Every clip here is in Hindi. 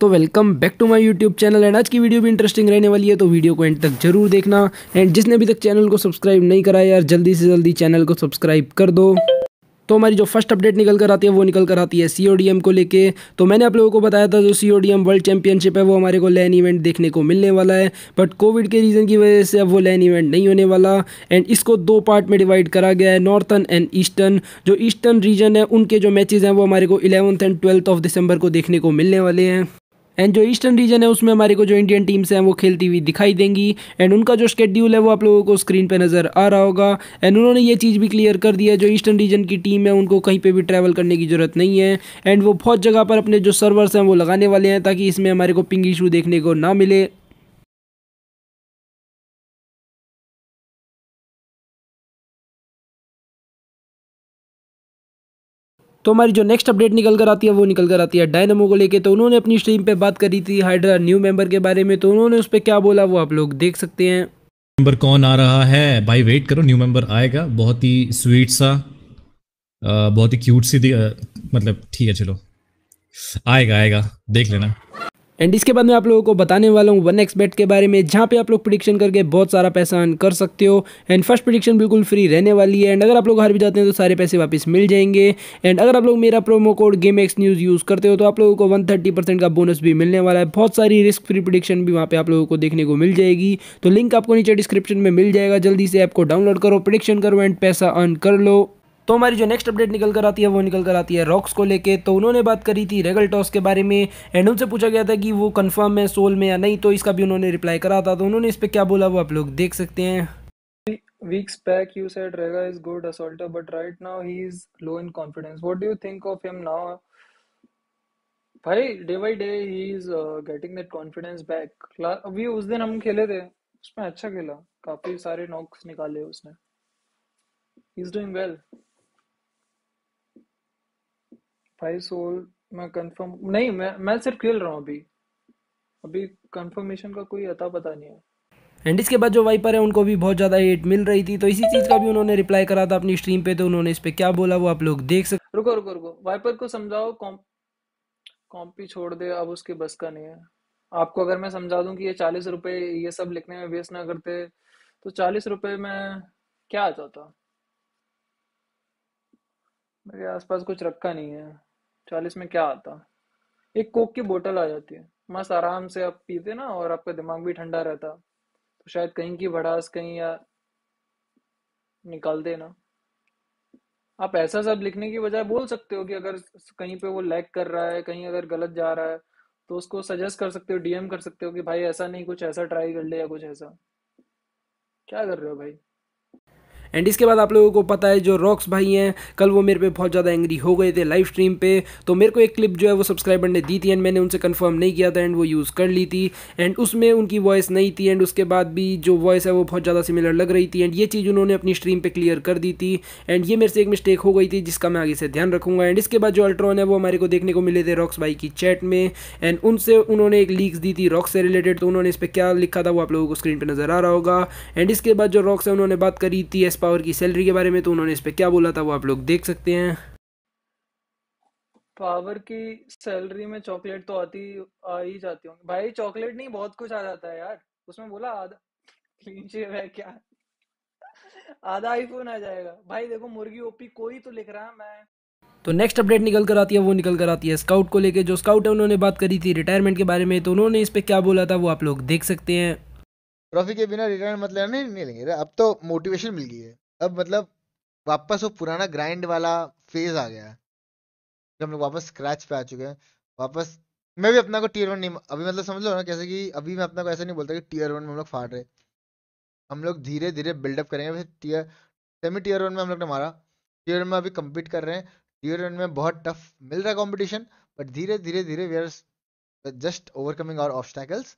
तो welcome back to my YouTube channel and आज की वीडियो भी इंटरेस्टिंग रहने वाली है तो वीडियो को एंड तक जरूर देखना एंड जिसने अभी तक चैनल को सब्सक्राइब नहीं कराया यार जल्दी से जल्दी चैनल को सब्सक्राइब कर दो तो हमारी जो फर्स्ट अपडेट निकल कर आती है वो निकल कर आती है सी को लेके तो मैंने आप लोगों को बताया था जो सी वर्ल्ड चैंपियनशिप है वो हमारे को लैन इवेंट देखने को मिलने वाला है बट कोविड के रीज़न की वजह से अब वो लैन इवेंट नहीं होने वाला एंड इसको दो पार्ट में डिवाइड करा गया है नॉर्थन एंड ईस्टर्न जो ईस्टर्न रीजन है उनके जो मैचेज़ हैं वो हमारे को eleventh and twelfth of December को देखने को मिलने वाले हैं एंड जो ईस्टर्न रीजन है उसमें हमारे को जो इंडियन टीम्स हैं वो खेलती हुई दिखाई देंगी एंड उनका जो स्केड्यूल है वो आप लोगों को स्क्रीन पर नज़र आ रहा होगा एंड उन्होंने ये चीज़ भी क्लियर कर दिया जो ईस्टर्न रीजन की टीम है उनको कहीं पर भी ट्रैवल करने की ज़रूरत नहीं है एंड वो बहुत जगह पर अपने जो सर्वर्स हैं वो लगाने वाले हैं ताकि इसमें हमारे को पिंग इशू देखने को ना मिले तो हमारी जो नेक्स्ट अपडेट निकल कर आती है वो निकल कर आती है डायनमो को लेके तो उन्होंने अपनी स्ट्रीम पे बात करी थी हाइड्रा न्यू मेंबर के बारे में तो उन्होंने उस पर क्या बोला वो आप लोग देख सकते हैं मेंबर कौन आ रहा है भाई वेट करो न्यू मेंबर आएगा बहुत ही स्वीट सा बहुत ही क्यूट सी मतलब ठीक है चलो आएगा आएगा देख लेना एंड इसके बाद मैं आप लोगों को बताने वाला हूँ वन एक्स बेट के बारे में जहाँ पे आप लोग प्रिडिक्शन करके बहुत सारा पैसा अर्न कर सकते हो एंड फर्स्ट प्रिडिक्शन बिल्कुल फ्री रहने वाली है एंड अगर आप लोग हार भी जाते हैं तो सारे पैसे वापस मिल जाएंगे एंड अगर आप लोग मेरा promo code game X news use करते हो तो आप लोगों को वन थर्टी परसेंट का बोनस भी मिलने वाला है बहुत सारी रिस्क फ्री प्रिडिक्शन भी वहाँ पर आप लोगों को देखने को मिल जाएगी तो लिंक आपको नीचे डिस्क्रिप्शन में मिल जाएगा जल्दी से ऐप को डाउनलोड करो प्रिडिक्शन करो एंड पैसा अर्न कर लो तो हमारी जो नेक्स्ट अपडेट निकल कर आती है वो निकल कर आती है रॉक्स को लेके तो उन्होंने बात करी थी रेगल टॉस के बारे में एंड उनसे पूछा गया था कि वो कन्फर्म है सोल में या नहीं तो इसका भी उन्होंने रिप्लाई करा था तो उन्होंने इस पर क्या बोला वो आप लोग देख सकते हैं weeks back you said Rega is good assaulter, but right now he is low in confidence. What do you think of him now? bhai day by day he is uh, getting that confidence back back us din hum khele the usme acha khela kafi sare knocks nikale usne he is doing well five सोल मैं कंफर्म नहीं मैं मैं सिर्फ खेल रहा हूँ अभी अभी कंफर्मेशन का कोई अता पता नहीं है एंड इसके बाद जो वाइपर है उनको भी बहुत ज़्यादा हेट मिल रही थी तो इसी चीज़ का भी उन्होंने रिप्लाई करा था अपनी स्ट्रीम पे तो उन्होंने इस पर क्या बोला वो आप लोग देख सकते रुको रुको रुको वाइपर को समझाओ कॉम्प कॉम्पी छोड़ दे अब उसके बस का नहीं है आपको अगर मैं समझा दूं कि ये चालीस रुपये ये सब लिखने में वेस्ट ना करते तो चालीस रुपये में क्या आ जाता मेरे आसपास कुछ रखा नहीं है चालीस में क्या आता एक कोक की बोतल आ जाती है मस्त आराम से आप पीते ना और आपका दिमाग भी ठंडा रहता तो शायद कहीं की भड़ास कहीं या निकालते ना आप ऐसा सब लिखने की बजाय बोल सकते हो कि अगर कहीं पे वो लैग कर रहा है कहीं अगर गलत जा रहा है तो उसको सजेस्ट कर सकते हो डीएम कर सकते हो कि भाई ऐसा नहीं कुछ ऐसा ट्राई कर ले या कुछ ऐसा क्या कर रहे हो भाई एंड इसके बाद आप लोगों को पता है जो रॉक्स भाई हैं कल वो मेरे पे बहुत ज़्यादा एंग्री हो गए थे लाइव स्ट्रीम पे तो मेरे को एक क्लिप जो है वो सब्सक्राइबर ने दी थी एंड मैंने उनसे कंफर्म नहीं किया था एंड वो यूज़ कर ली थी एंड उसमें उनकी वॉइस नहीं थी एंड उसके बाद भी जो वॉइस है वो बहुत ज़्यादा सिमिलर लग रही थी एंड ये चीज़ उन्होंने अपनी स्ट्रीम पर क्लियर कर दी थी एंड ये मेरे से एक मिस्टेक हो गई थी जिसका मैं आगे से ध्यान रखूँगा एंड इसके बाद जो अल्ट्रॉन है वो हमारे को देखने को मिले थे रॉक्स भाई की चैट में एंड उनसे उन्होंने एक लीक्स दी थी रॉक्स से रिलेटेड तो उन्होंने इस पर क्या लिखा था वो आप लोगों को स्क्रीन पर नज़र आ रहा होगा एंड इसके बाद जो रॉक्स है उन्होंने बात करी थी एस पावर की सैलरी के बारे में तो उन्होंने इस पर क्या बोला था वो आप लोग देख सकते हैं पावर की सैलरी में चॉकलेट तो आती आ ही जाती होंगी भाई चॉकलेट नहीं बहुत कुछ आ जाता है यार उसमें बोला आधा क्लीन शेव है क्या आधा आईफोन आ जाएगा भाई देखो मुर्गी ओपी कोई तो लिख रहा है मैं तो नेक्स्ट अपडेट निकल कर आती है वो निकल कर आती है स्काउट को लेके जो स्काउट है उन्होंने बात करी थी रिटायरमेंट के बारे में तो उन्होंने इस पर क्या बोला था वो आप लोग देख सकते हैं ट्रॉफी के बिना रिटर्न मतलब नहीं नहीं लेंगे अब तो मोटिवेशन मिल गई है अब मतलब वापस वो पुराना ग्राइंड वाला फेज आ गया जब हम लोग वापस स्क्रैच पे आ चुके हैं वापस मैं भी अपना को टीयर वन नहीं अभी मतलब समझ लो ना कैसे कि अभी मैं अपना को ऐसा नहीं बोलता कि टीयर वन में हम लोग फाड़ रहे हम लोग धीरे धीरे बिल्डअप करेंगे फिर टीयर सेमी टीयर वन में हम लोग ने मारा टीयर वन में अभी कम्पीट कर रहे हैं टीयर वन में बहुत टफ मिल रहा है कॉम्पिटिशन बट धीरे धीरे धीरे we are just overcoming our obstacles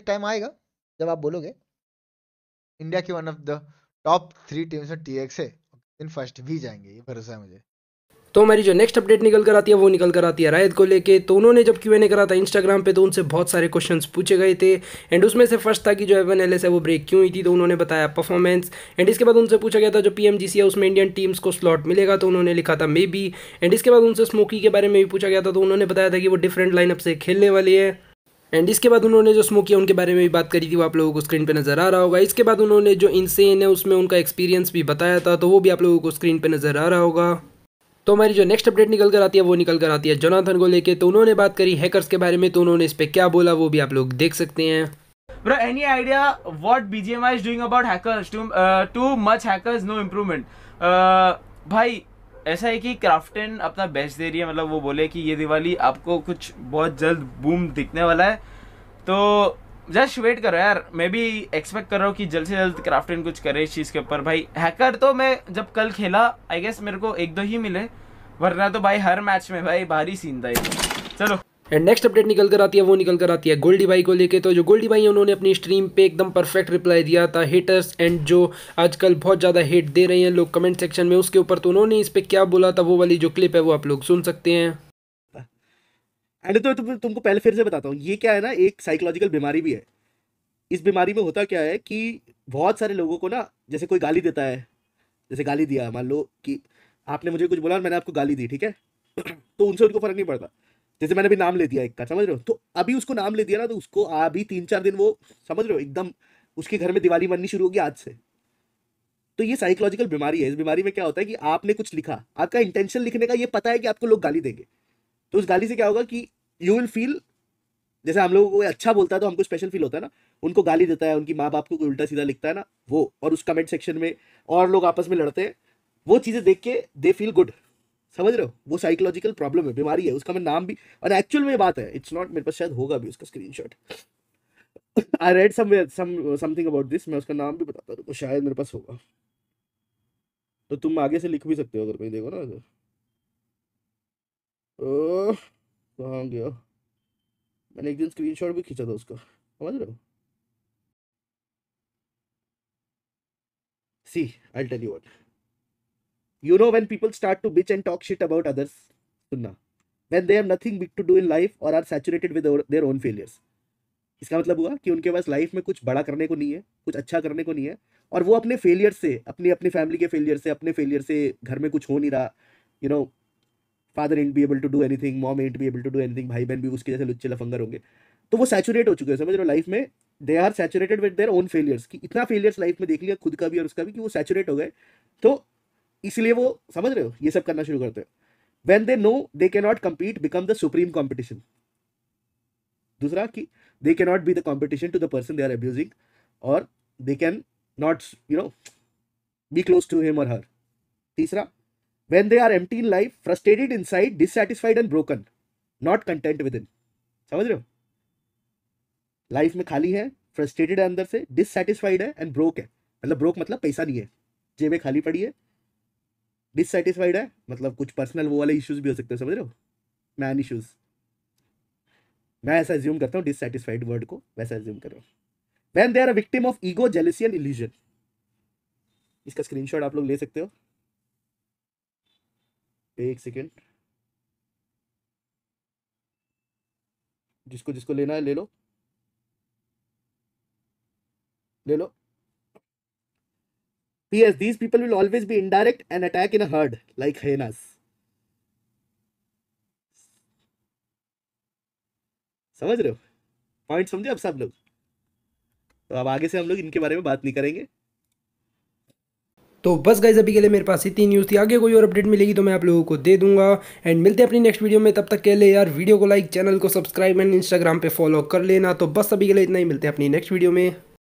एक टाइम आएगा जब आप बोलोगे इंडिया की one of the top three teams में टी एक्स है फर्स्ट भी जाएंगे ये भरोसा है मुझे तो हमारी जो नेक्स्ट अपडेट निकल कर आती है वो निकल कर आती है रायत को लेके तो उन्होंने जब क्यू एन करा था इंस्टाग्राम पे तो उनसे बहुत सारे क्वेश्चंस पूछे गए थे एंड उसमें से फर्स्ट था कि जो एवन एल है वो ब्रेक क्यों हुई थी तो उन्होंने बताया परफॉर्मेंस एंड इसके बाद उनसे पूछा गया था जो पी है उसमें इंडियन टीम्स को स्लॉट मिलेगा तो उन्होंने लिखा था मे बी एंड इसके बाद उनसे स्मोकी के बारे में भी पूछा गया था तो उन्होंने बताया था कि वो डिफरेंट लाइनअप से खेलने वाली है एंड इसके बाद उन्होंने जो स्मोक किया उनके बारे में भी बात करी थी वो आप लोगों को स्क्रीन पे नज़र आ रहा होगा इसके बाद उन्होंने जो इनसेन है उसमें उनका एक्सपीरियंस भी बताया था तो वो भी आप लोगों को स्क्रीन पे नज़र आ रहा होगा तो हमारी जो नेक्स्ट अपडेट निकल कर आती है वो निकल कर आती है जोनाथन को लेकर तो उन्होंने बात करी हैकर्स के बारे में तो उन्होंने इस पर क्या बोला वो भी आप लोग देख सकते हैं Bro, any idea what BGMI is doing about hackers? Too, uh, too much hackers, no improvement. Uh, भाई ऐसा है कि क्राफ्टन अपना बेस्ट दे रही है मतलब वो बोले कि ये दिवाली आपको कुछ बहुत जल्द बूम दिखने वाला है तो जस्ट वेट करो यार मैं भी एक्सपेक्ट कर रहा हूँ कि जल्द से जल्द क्राफ्टन कुछ करे इस चीज़ के ऊपर भाई हैकर तो मैं जब कल खेला आई गेस मेरे को एक दो ही मिले वरना तो भाई हर मैच में भाई भारी सीन था चलो एंड नेक्स्ट अपडेट निकल कर आती है वो निकल कर आती है गोल्डी बाई को लेके तो जो गोल्डी बाई है उन्होंने अपनी स्ट्रीम पे एकदम परफेक्ट रिप्लाई दिया था हेटर्स एंड जो आजकल बहुत ज़्यादा हेट दे रहे हैं लोग कमेंट सेक्शन में उसके ऊपर तो उन्होंने इस पर क्या बोला था वो वाली जो क्लिप है वो आप लोग सुन सकते हैं एंड तो तुम, तुमको पहले फिर से बताता हूँ ये क्या है ना एक साइकोलॉजिकल बीमारी भी है इस बीमारी में होता क्या है कि बहुत सारे लोगों को ना जैसे कोई गाली देता है जैसे गाली दिया मान लो कि आपने मुझे कुछ बोला मैंने आपको गाली दी ठीक है तो उनसे उनको फर्क नहीं पड़ता जैसे मैंने अभी नाम ले दिया एक का समझ रहे हो तो अभी उसको नाम ले दिया ना तो उसको अभी तीन चार दिन वो समझ रहे हो एकदम उसके घर में दिवाली मननी शुरू होगी आज से तो ये साइकोलॉजिकल बीमारी है इस बीमारी में क्या होता है कि आपने कुछ लिखा आपका इंटेंशन लिखने का ये पता है कि आपको लोग गाली देंगे तो उस गाली से क्या होगा कि यू विल फील जैसे हम लोगों को अच्छा बोलता है तो हमको स्पेशल फील होता है ना उनको गाली देता है उनकी माँ बाप को उल्टा सीधा लिखता है ना वो और उस कमेंट सेक्शन में और लोग आपस में लड़ते हैं वो चीज़ें देख के दे फील गुड समझ रहे हो वो साइकोलॉजिकल प्रॉब्लम है बीमारी है उसका मैं नाम भी और एक्चुअल में बात है इट्स नॉट मेरे पास शायद होगा भी उसका screenshot I read something about this मैं उसका नाम भी बताता हूँ तो शायद मेरे पास होगा तो तुम आगे से लिख भी सकते हो अगर कहीं देखो ना अगर कहाँ गया मैंने एक दिन स्क्रीनशॉट भी खींचा था उसका समझ रहे हो see I tell you what you know when people start to bitch and talk shit about others सुनना when they have nothing big to do in life और are saturated with their own failures इसका मतलब हुआ कि उनके पास लाइफ में कुछ बड़ा करने को नहीं है कुछ अच्छा करने को नहीं है और वो अपने फेलियर से अपनी अपनी फैमिली के फेलियर से अपने फेलियर से घर में कुछ हो नहीं रहा you know father won't be able to do anything mom won't be able to do anything भाई बहन भी उसके जैसे लुच्चे लफंगर होंगे तो वो सैचुरेट हो चुके हैं समझ रहे हो लाइफ में they are saturated with their own failures कि इतना फेलियर्स लाइफ में देख लिया खुद का भी और उसका भी कि वो सैचुरेट हो गए तो इसलिए वो समझ रहे हो ये सब करना शुरू करते हो when they know they can not compete become the supreme competition दूसरा कि they can not be the competition to the person they are abusing और they can not you know be close to him और हर तीसरा when they are um in life frustrated inside dissatisfied and broken not content within समझ रहे हो लाइफ में खाली है फ्रस्ट्रेटेड है अंदर से डिससेटिस्फाइड है एंड ब्रोक है मतलब ब्रोक मतलब पैसा नहीं है जेबें खाली पड़ी है डिससेटिस्फाइड है मतलब कुछ पर्सनल वो वाले इश्यूज भी हो सकते हैं समझ रहे हो मैन इश्यूज मैं ऐसा एज्यूम करता हूँ डिससेटिस्फाइड वर्ड को वैसा एज्यूम कर रहा हूँ when they are victim of ego jealousy and illusion इसका स्क्रीनशॉट आप लोग ले सकते हो एक सेकेंड जिसको जिसको लेना है ले लो ले लो P.S. These people will always be indirect and attack in a herd, like hyenas. समझ रहे हो पॉइंट समझे अब सब लोग तो अब आगे से हम लोग इनके बारे में बात नहीं करेंगे तो बस गाइज अभी के लिए मेरे पास इतनी न्यूज़ थी आगे कोई और अपडेट मिलेगी तो मैं आप लोगों को दे दूंगा एंड मिलते हैं अपनी नेक्स्ट वीडियो में तब तक के लिए यार वीडियो को लाइक चैनल को सब्सक्राइब एंड इंस्टाग्राम पे फॉलो कर लेना तो बस अभी के लिए इतना ही मिलते हैं अपनी नेक्स्ट वीडियो में